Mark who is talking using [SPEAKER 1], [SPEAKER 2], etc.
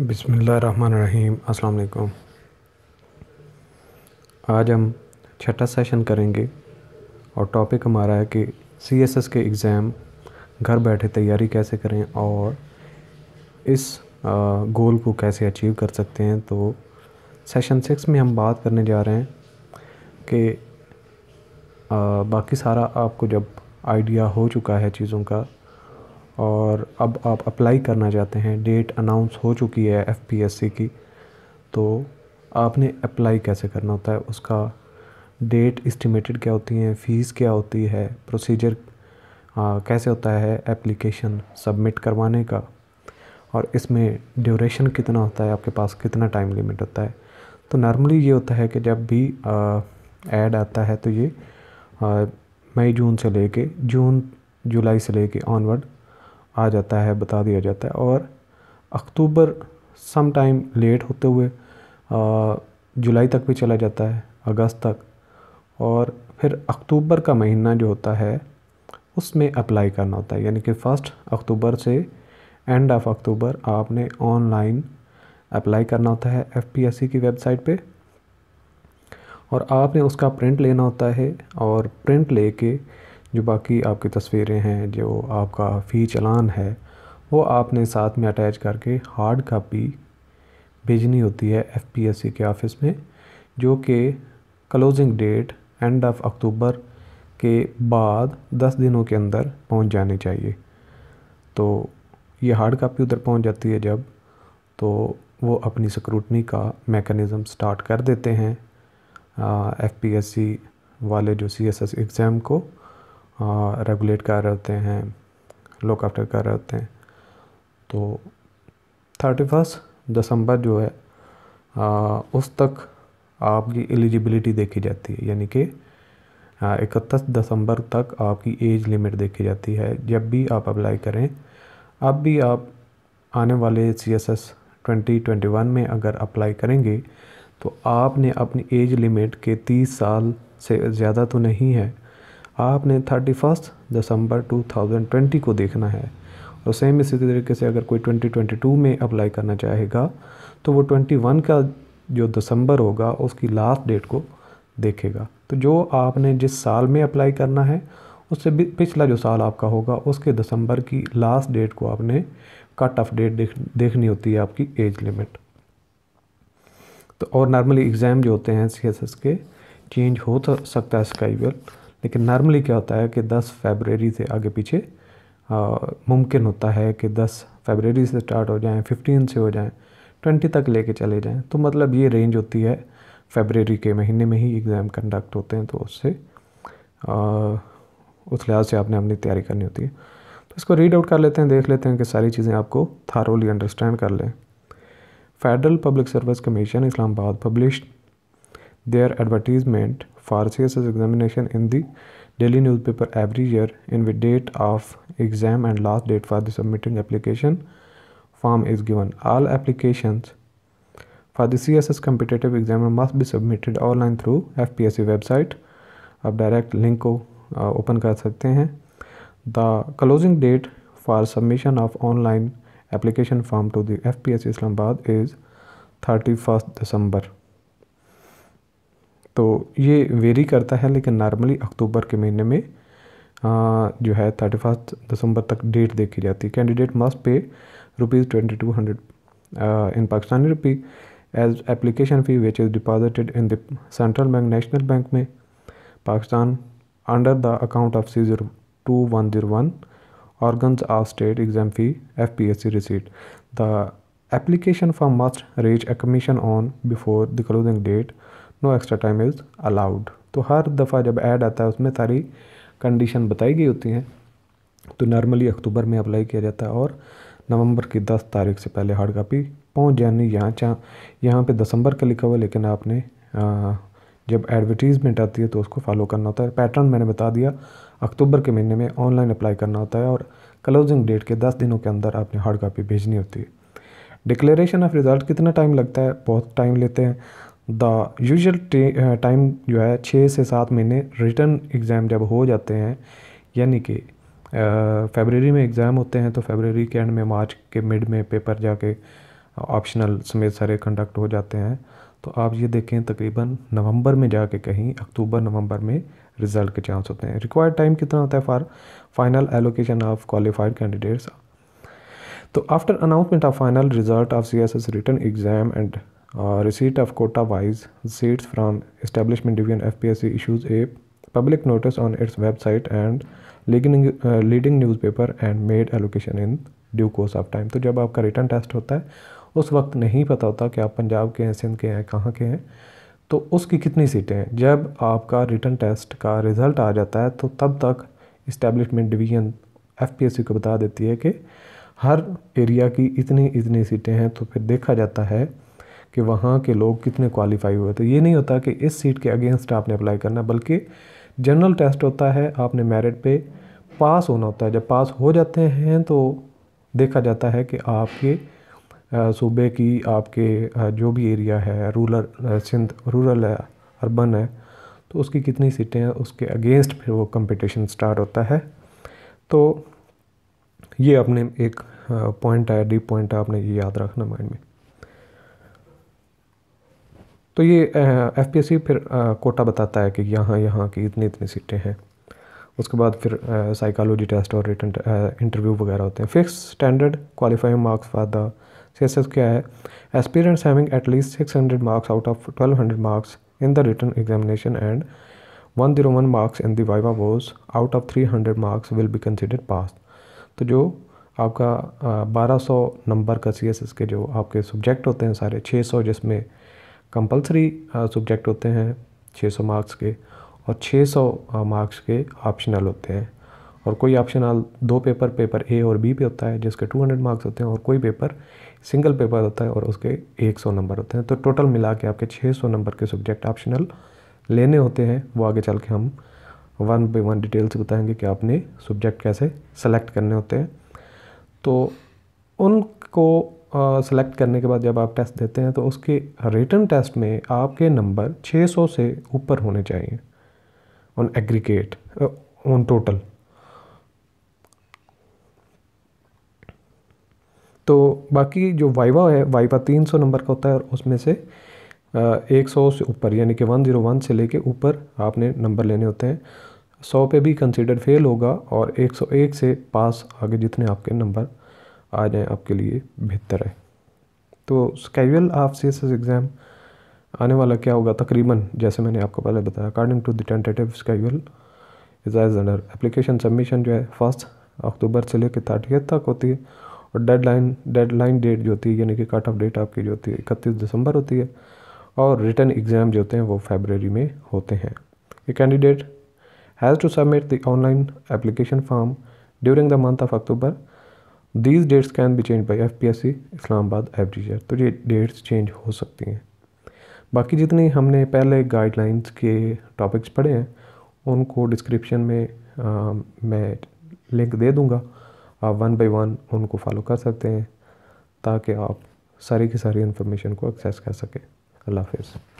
[SPEAKER 1] अस्सलाम वालेकुम आज हम छठा सेशन करेंगे और टॉपिक हमारा है कि सी एस एस के एग्ज़ाम घर बैठे तैयारी कैसे करें और इस गोल को कैसे अचीव कर सकते हैं तो सेशन सिक्स में हम बात करने जा रहे हैं कि बाकी सारा आपको जब आइडिया हो चुका है चीज़ों का और अब आप अप्लाई करना चाहते हैं डेट अनाउंस हो चुकी है एफपीएससी की तो आपने अप्लाई कैसे करना होता है उसका डेट इस्टीमेटेड क्या होती है फ़ीस क्या होती है प्रोसीजर कैसे होता है एप्लीकेशन सबमिट करवाने का और इसमें ड्यूरेशन कितना होता है आपके पास कितना टाइम लिमिट होता है तो नॉर्मली ये होता है कि जब भी ऐड आता है तो ये मई जून से लेके जून जुलाई से लेके ऑनवर्ड आ जाता है बता दिया जाता है और अक्टूबर सम टाइम लेट होते हुए जुलाई तक भी चला जाता है अगस्त तक और फिर अक्टूबर का महीना जो होता है उसमें अप्लाई करना होता है यानी कि फ़र्स्ट अक्टूबर से एंड ऑफ अक्टूबर आपने ऑनलाइन अप्लाई करना होता है एफ की वेबसाइट पे और आपने उसका प्रिंट लेना होता है और प्रिंट लेके जो बाकी आपकी तस्वीरें हैं जो आपका फ़ी चलान है वो आपने साथ में अटैच करके हार्ड कापी भेजनी होती है एफपीएससी के ऑफिस में जो कि closing date end of October के बाद दस दिनों के अंदर पहुंच जानी चाहिए तो ये हार्ड कापी उधर पहुंच जाती है जब तो वो अपनी सिक्रूटनी का मेकनिज़म स्टार्ट कर देते हैं एफ पी एस सी वाले जो सी एस एस एग्ज़ाम को रेगुलेट कर रहे होते हैं लुक आफ्टर कर रहे होते हैं तो थर्टी फर्स्ट दिसंबर जो है आ, उस तक आपकी एलिजिबिलिटी देखी जाती है यानी कि इकतीस दिसंबर तक आपकी एज लिमिट देखी जाती है जब भी आप अप्लाई करें अब भी आप आने वाले C S S twenty twenty one में अगर अप्लाई करेंगे तो आपने अपनी एज लिमिट के तीस साल से ज़्यादा तो नहीं है आपने thirty first December two thousand twenty को देखना है और सेम इसी तरीके से अगर कोई ट्वेंटी ट्वेंटी टू में अप्लाई करना चाहेगा तो वो ट्वेंटी वन का जो दिसंबर होगा उसकी लास्ट डेट को देखेगा तो जो आपने जिस साल में अप्लाई करना है उससे पिछला जो साल आपका होगा उसके दिसंबर की लास्ट डेट को आपने कट ऑफ डेट देख देखनी होती है आपकी एज लिमिट तो और नॉर्मली एग्ज़ाम जो होते हैं सी के चेंज हो तो सकता है स्काईवेल लेकिन नॉर्मली क्या होता है कि 10 फरवरी से आगे पीछे मुमकिन होता है कि 10 फेबररी से स्टार्ट हो जाएं 15 से हो जाएं 20 तक लेके चले जाएं तो मतलब ये रेंज होती है फेबररी के महीने में ही एग्ज़ाम कंडक्ट होते हैं तो उससे उस लिहाज से आपने अपनी तैयारी करनी होती है तो इसको रीड आउट कर लेते हैं देख लेते हैं कि सारी चीज़ें आपको थारोली अंडरस्टैंड कर लें federal public service commission Islamabad publish their advertisement for CSS examination in the daily newspaper every year in the date of exam and last date for the submitting application form is given. All applications for the CSS competitive exam must be submitted online through FPSC website. आप direct link को open uh, कर The closing date for submission of online application form to the FPSC P S Islamabad is तो ये very करता है लेकिन normally अक्टूबर के महीने में आ, जो है थर्टी फर्स्ट दिसंबर तक डेट देखी जाती है candidate must pay rupees twenty two hundred in Pakistani rupee as application fee which is deposited in the central bank national bank में Pakistan under the account of C zero two one zero one of state exam fee F P S C receipt the application form must reach a commission on before the closing date no extra time is allowed तो हर दफ़ा जब add आता है उसमें सारी condition बताई गई होती हैं तो नॉर्मली अक्टूबर में अप्लाई किया जाता है और नवंबर की दस तारीख से पहले हार्ड कापी पहुँच जानी यहाँ चाह यहाँ पर दिसंबर का लिखा हुआ लेकिन आपने आ, जब एडवर्टीज़मेंट आती है तो उसको फॉलो करना होता है पैटर्न मैंने बता दिया अक्टूबर के महीने में ऑनलाइन अप्लाई करना होता है और क्लोजिंग डेट के दस दिनों के अंदर आपने हार्ड कापी भेजनी होती है डिक्लेरेशन ऑफ रिज़ल्ट कितना टाइम लगता है बहुत टाइम लेते हैं द यूजल टाइम जो है छः से सात महीने रिटर्न एग्ज़ाम जब हो जाते हैं यानी कि फेबररी eh, में एग्ज़ाम होते हैं तो फेबररी के एंड में मार्च के मिड में पेपर जाके ऑप्शनल समेत सारे कंडक्ट हो जाते हैं तो आप ये देखें तकरीबन नवंबर में जाके कहीं अक्टूबर नवंबर में रिज़ल्ट के चांस होते हैं रिक्वायर्ड टाइम कितना होता है for final allocation of qualified candidates तो after announcement of final result of C S S written exam and और of quota wise of from wise division F P S C issues a public notice on its website and leading, leading newspaper and made allocation in due course of time तो जब आपका written test होता है उस वक्त नहीं पता होता कि आप पंजाब के हैं सिंध के हैं कहाँ के हैं तो उसकी कितनी सीटें हैं जब आपका रिटर्न टेस्ट का रिज़ल्ट आ जाता है तो तब तक establishment division F P S C को बता देती है कि हर एरिया की इतनी इतनी सीटें हैं तो फिर देखा जाता है कि वहाँ के लोग कितने क्वालिफाई हुए तो ये नहीं होता कि इस सीट के अगेंस्ट आपने अप्लाई करना बल्कि जनरल टेस्ट होता है आपने मेरिट पे पास होना होता है जब पास हो जाते हैं तो देखा जाता है कि आपके सूबे की आपके जो भी एरिया है रूरल सिंध रूरल है अर्बन है तो उसकी कितनी सीटें हैं उसके अगेंस्ट फिर वो कंपटीशन स्टार्ट होता है तो ये अपने एक पॉइंट है डी पॉइंट आपने ये याद रखना माइंड में तो ये एफ पी एस सी फिर कोटा बताता है कि यहाँ यहाँ की इतनी इतनी सीटें हैं उसके बाद फिर साइकोलॉजी टेस्ट और रिटर्न इंटरव्यू वगैरह होते हैं fix standard qualifying marks for the C S S क्या है experience having at least six hundred marks out of twelve hundred marks in the written examination and one zero one marks in the viva voce out of three hundred marks will be consider pass तो जो आपका बारह सौ number का सी S S के जो आपके subject होते हैं सारे छः सौ जिसमें कंपलसरी सब्जेक्ट होते हैं 600 मार्क्स के और 600 मार्क्स के ऑप्शनल होते हैं और कोई ऑप्शनल दो पेपर पेपर ए और बी पे होता है जिसके 200 मार्क्स होते हैं और कोई पेपर सिंगल पेपर होता है और उसके 100 नंबर होते हैं तो टोटल मिला के आपके 600 नंबर के सब्जेक्ट ऑप्शनल लेने होते हैं वो आगे चल के हम वन बाई वन डिटेल्स बताएँगे कि आपने सब्जेक्ट कैसे सेलेक्ट करने होते हैं तो उनको सेलेक्ट करने के बाद जब आप टेस्ट देते हैं तो उसके रिटर्न टेस्ट में आपके नंबर 600 से ऊपर होने चाहिए ऑन एग्रीगेट ऑन टोटल तो बाकी जो वाइवा है वाइवा 300 नंबर का होता है और उसमें से एक सौ से ऊपर यानी कि 101 से लेके ऊपर आपने नंबर लेने होते हैं सौ पे भी कंसीडर फेल होगा और 101 से पास आगे जितने आपके नंबर आ जाएँ आपके लिए बेहतर है तो schedule of C S S exam आने वाला क्या होगा तकरीबन जैसे मैंने आपको पहले बताया according to tentative tentative is as under application submission जो है फर्स्ट अक्टूबर से लेकर थर्टी तक होती है और डेडलाइन डेडलाइन डेट जो होती है यानी कि कट ऑफ डेट आपकी जो होती है इकतीस दिसंबर होती है और रिटर्न एग्ज़ाम जो होते हैं वो फेबररी में होते हैं a candidate has to submit the online application form during the month of October these dates can be change by F P S C Islamabad every year तो ये डेट्स चेंज हो सकती हैं बाकी जितनी हमने पहले गाइडलाइंस के टॉपिक्स पढ़े हैं उनको डिस्क्रिप्शन में आ, मैं लिंक दे दूँगा आप वन बाई वन उनको फॉलो कर सकते हैं ताकि आप सारी की सारी इन्फॉर्मेशन को एक्सेस कर सकें अल्लाह हाफिज़